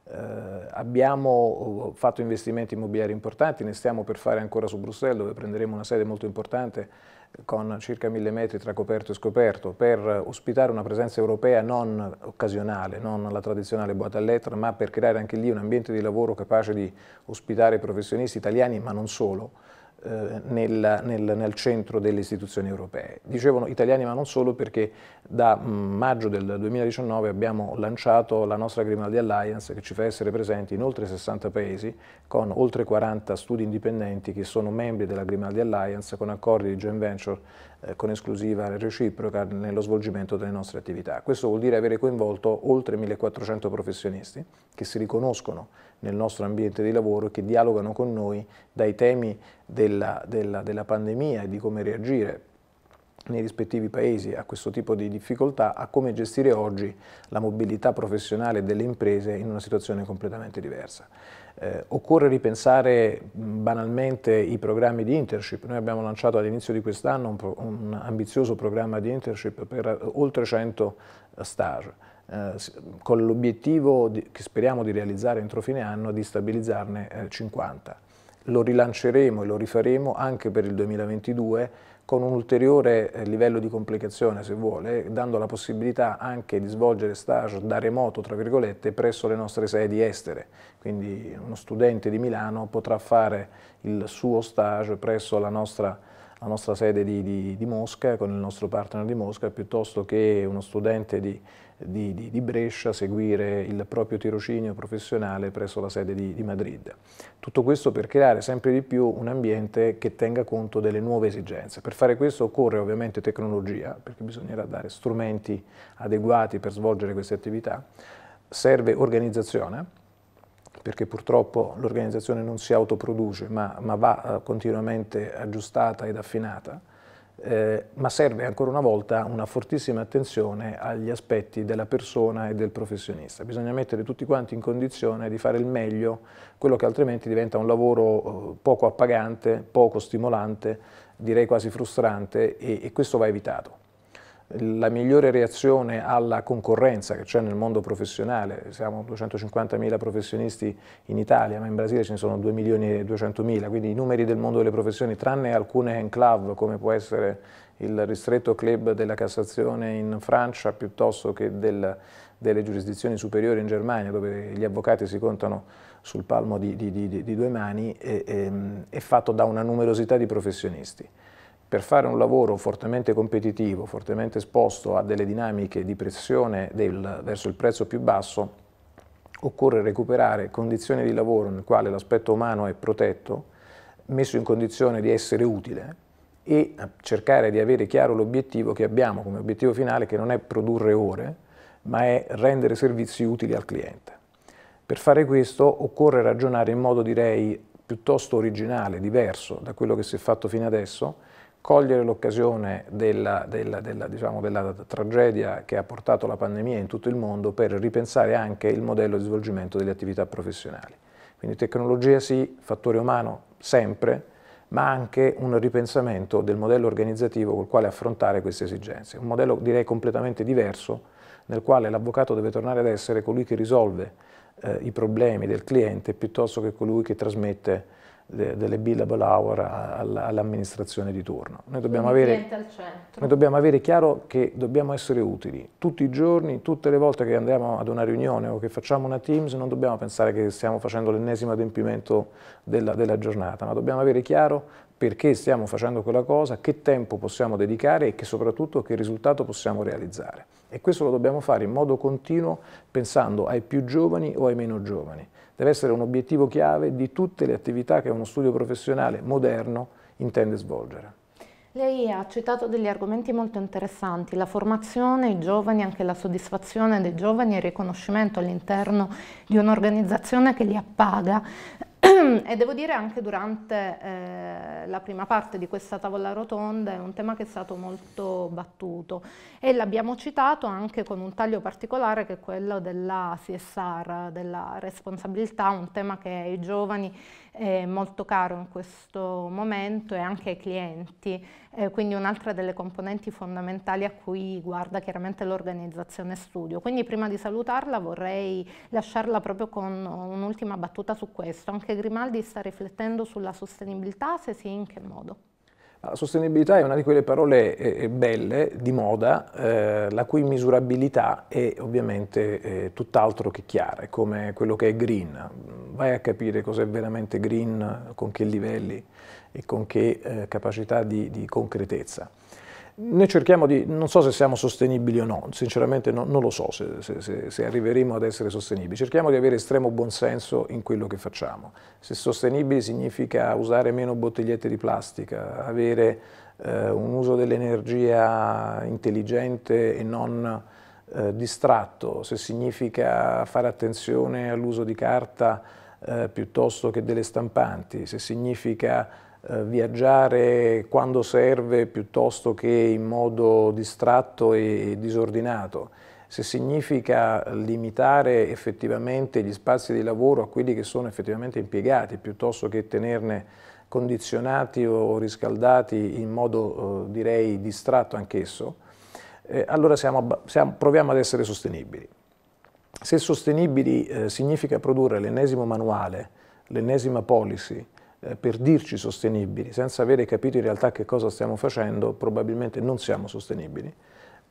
Eh, abbiamo eh, fatto investimenti immobiliari importanti, ne stiamo per fare ancora su Bruxelles dove prenderemo una sede molto importante eh, con circa mille metri tra coperto e scoperto per ospitare una presenza europea non occasionale, non la tradizionale boata all'etra, ma per creare anche lì un ambiente di lavoro capace di ospitare professionisti italiani ma non solo eh, nel, nel, nel, centro delle istituzioni europee. Dicevano italiani ma non solo perché da mm, maggio del 2019 abbiamo lanciato la nostra Grimaldi Alliance che ci fa essere presenti in oltre 60 paesi con oltre 40 studi indipendenti che sono membri della Grimaldi Alliance con accordi di joint venture eh, con esclusiva reciproca nello svolgimento delle nostre attività. Questo vuol dire avere coinvolto oltre 1400 professionisti che si riconoscono nel nostro ambiente di lavoro e che dialogano con noi dai temi della, della, della pandemia e di come reagire nei rispettivi paesi a questo tipo di difficoltà, a come gestire oggi la mobilità professionale delle imprese in una situazione completamente diversa. Eh, occorre ripensare banalmente i programmi di internship. Noi abbiamo lanciato all'inizio di quest'anno un, un, ambizioso programma di internship per eh, oltre 100 eh, stage, eh, con l'obiettivo che speriamo di realizzare entro fine anno di stabilizzarne eh, 50. Lo rilanceremo e lo rifaremo anche per il 2022 con un ulteriore eh, livello di complicazione, se vuole, dando la possibilità anche di svolgere stage da remoto, tra virgolette, presso le nostre sedi estere. Quindi uno studente di Milano potrà fare il suo stage presso la nostra la nostra sede di, di, di, Mosca, con il nostro partner di Mosca, piuttosto che uno studente di, di Brescia seguire il proprio tirocinio professionale presso la sede di, Madrid. Tutto questo per creare sempre di più un ambiente che tenga conto delle nuove esigenze. Per fare questo occorre ovviamente tecnologia, perché bisognerà dare strumenti adeguati per svolgere queste attività, serve organizzazione, perché purtroppo l'organizzazione non si autoproduce, ma, ma va eh, continuamente aggiustata ed affinata, eh, ma serve ancora una volta una fortissima attenzione agli aspetti della persona e del professionista. Bisogna mettere tutti quanti in condizione di fare il meglio, quello che altrimenti diventa un lavoro eh, poco appagante, poco stimolante, direi quasi frustrante e, e questo va evitato la migliore reazione alla concorrenza che c'è nel mondo professionale, siamo 250.000 professionisti in Italia, ma in Brasile ce ne sono 2.200.000, quindi i numeri del mondo delle professioni, tranne alcune enclave come può essere il ristretto club della Cassazione in Francia piuttosto che del, delle giurisdizioni superiori in Germania, dove gli avvocati si contano sul palmo di, di, di, di due mani, è, è, ehm, è fatto da una numerosità di professionisti per fare un lavoro fortemente competitivo, fortemente esposto a delle dinamiche di pressione del, verso il prezzo più basso, occorre recuperare condizioni di lavoro nel quale l'aspetto umano è protetto, messo in condizione di essere utile e cercare di avere chiaro l'obiettivo che abbiamo come obiettivo finale che non è produrre ore, ma è rendere servizi utili al cliente. Per fare questo occorre ragionare in modo direi piuttosto originale, diverso da quello che si è fatto fino adesso, cogliere l'occasione della, della, della, diciamo, della, tragedia che ha portato la pandemia in tutto il mondo per ripensare anche il modello di svolgimento delle attività professionali. Quindi tecnologia sì, fattore umano sempre, ma anche un ripensamento del modello organizzativo col quale affrontare queste esigenze. Un modello direi completamente diverso nel quale l'avvocato deve tornare ad essere colui che risolve eh, i problemi del cliente piuttosto che colui che trasmette delle billable hour all'amministrazione di turno. Noi dobbiamo, avere, noi dobbiamo, avere, chiaro che dobbiamo essere utili tutti i giorni, tutte le volte che andiamo ad una riunione o che facciamo una Teams non dobbiamo pensare che stiamo facendo l'ennesimo adempimento della, della giornata, ma dobbiamo avere chiaro perché stiamo facendo quella cosa, che tempo possiamo dedicare e che soprattutto che risultato possiamo realizzare. E questo lo dobbiamo fare in modo continuo pensando ai più giovani o ai meno giovani deve essere un obiettivo chiave di tutte le attività che uno studio professionale moderno intende svolgere. Lei ha citato degli argomenti molto interessanti, la formazione, i giovani, anche la soddisfazione dei giovani e il riconoscimento all'interno di un'organizzazione che li appaga. e devo dire anche durante eh, la prima parte di questa tavola rotonda è un tema che è stato molto battuto e l'abbiamo citato anche con un taglio particolare che è quello della CSR, della responsabilità, un tema che ai giovani eh, molto caro in questo momento e anche ai clienti, eh, quindi un'altra delle componenti fondamentali a cui guarda chiaramente l'organizzazione studio. Quindi prima di salutarla vorrei lasciarla proprio con un'ultima battuta su questo, anche Grimaldi sta riflettendo sulla sostenibilità, se sì in che modo? La sostenibilità è una di quelle parole eh, eh belle, di moda, eh, la cui misurabilità è ovviamente eh, tutt'altro che chiara, è come quello che è green vai a capire cos'è veramente green, con che livelli e con che eh, capacità di, di, concretezza. Noi cerchiamo di, non so se siamo sostenibili o no, sinceramente no, non lo so se, se, se, arriveremo ad essere sostenibili, cerchiamo di avere estremo buonsenso in quello che facciamo. Se sostenibili significa usare meno bottigliette di plastica, avere eh, un uso dell'energia intelligente e non eh, distratto, se significa fare attenzione all'uso di carta eh, piuttosto che delle stampanti, se significa eh, viaggiare quando serve piuttosto che in modo distratto e disordinato, se significa limitare effettivamente gli spazi di lavoro a quelli che sono effettivamente impiegati piuttosto che tenerne condizionati o riscaldati in modo eh, direi distratto anch'esso, eh, allora siamo, siamo, proviamo ad essere sostenibili. Se sostenibili eh, significa produrre l'ennesimo manuale, l'ennesima policy, eh, per dirci sostenibili, senza avere capito in realtà che cosa stiamo facendo, probabilmente non siamo sostenibili,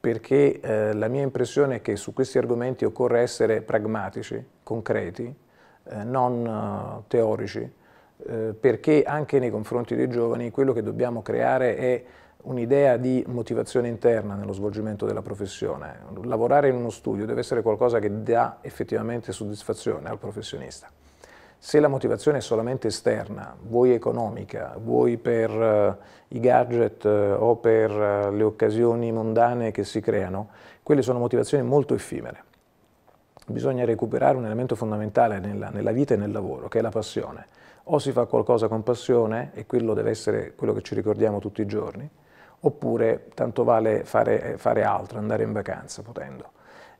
perché eh, la mia impressione è che su questi argomenti occorre essere pragmatici, concreti, eh, non eh, teorici, eh, perché anche nei confronti dei giovani quello che dobbiamo creare è un'idea di motivazione interna nello svolgimento della professione. Lavorare in uno studio deve essere qualcosa che dà effettivamente soddisfazione al professionista. Se la motivazione è solamente esterna, vuoi economica, vuoi per eh, i gadget eh, o per eh, le occasioni mondane che si creano, quelle sono motivazioni molto effimere. Bisogna recuperare un elemento fondamentale nella, nella vita e nel lavoro, che è la passione. O si fa qualcosa con passione, e quello deve essere quello che ci ricordiamo tutti i giorni, oppure tanto vale fare, fare altro, andare in vacanza potendo.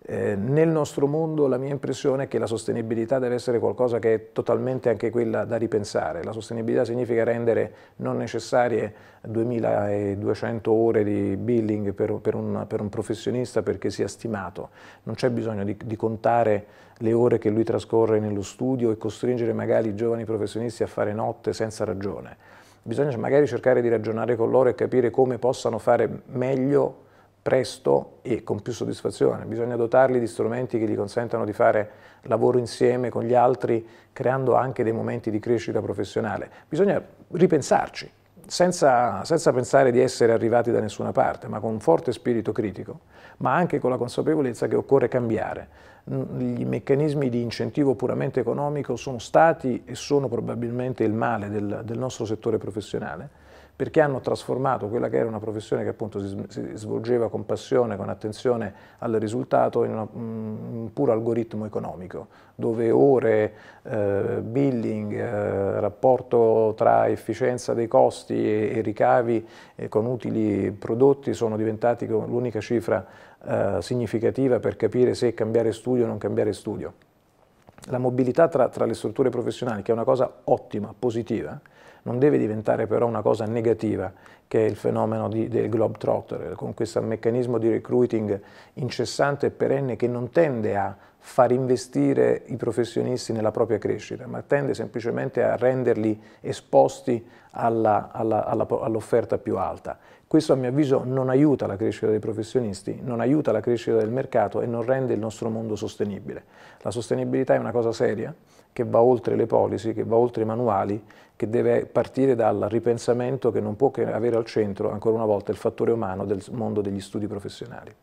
Eh, nel nostro mondo la mia impressione è che la sostenibilità deve essere qualcosa che è totalmente anche quella da ripensare. La sostenibilità significa rendere non necessarie 2200 ore di billing per, per, un, per un, professionista perché sia stimato. Non c'è bisogno di, di contare le ore che lui trascorre nello studio e costringere magari i giovani professionisti a fare notte senza ragione bisogna magari cercare di ragionare con loro e capire come possano fare meglio, presto e con più soddisfazione. Bisogna dotarli di strumenti che gli consentano di fare lavoro insieme con gli altri, creando anche dei momenti di crescita professionale. Bisogna ripensarci senza, senza pensare di essere arrivati da nessuna parte, ma con un forte spirito critico, ma anche con la consapevolezza che occorre cambiare. I meccanismi di incentivo puramente economico sono stati e sono probabilmente il male del, del nostro settore professionale perché hanno trasformato quella che era una professione che appunto si, svolgeva con passione, con attenzione al risultato, in una, un puro algoritmo economico, dove ore, eh, billing, eh, rapporto tra efficienza dei costi e, e ricavi eh, con utili prodotti sono diventati l'unica cifra eh, significativa per capire se cambiare studio o non cambiare studio. La mobilità tra, tra le strutture professionali, che è una cosa ottima, positiva, non deve diventare però una cosa negativa, che è il fenomeno di, del globetrotter, con questo meccanismo di recruiting incessante e perenne che non tende a far investire i professionisti nella propria crescita, ma tende semplicemente a renderli esposti all'offerta all più alta. Questo a mio avviso non aiuta la crescita dei professionisti, non aiuta la crescita del mercato e non rende il nostro mondo sostenibile. La sostenibilità è una cosa seria che va oltre le policy, che va oltre i manuali che deve partire dal ripensamento che non può che avere al centro ancora una volta il fattore umano del mondo degli studi professionali.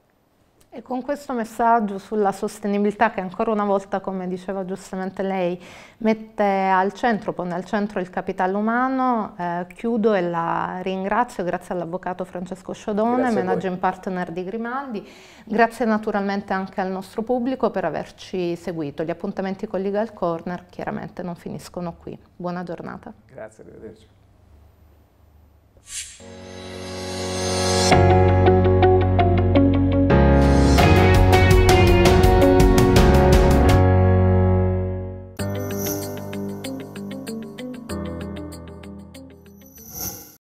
E con questo messaggio sulla sostenibilità che ancora una volta, come diceva giustamente lei, mette al centro, pone al centro il capitale umano, eh, chiudo e la ringrazio, grazie all'avvocato Francesco Sciodone, managing partner di Grimaldi, grazie naturalmente anche al nostro pubblico per averci seguito. Gli appuntamenti con Legal Corner chiaramente non finiscono qui. Buona giornata. Grazie, arrivederci.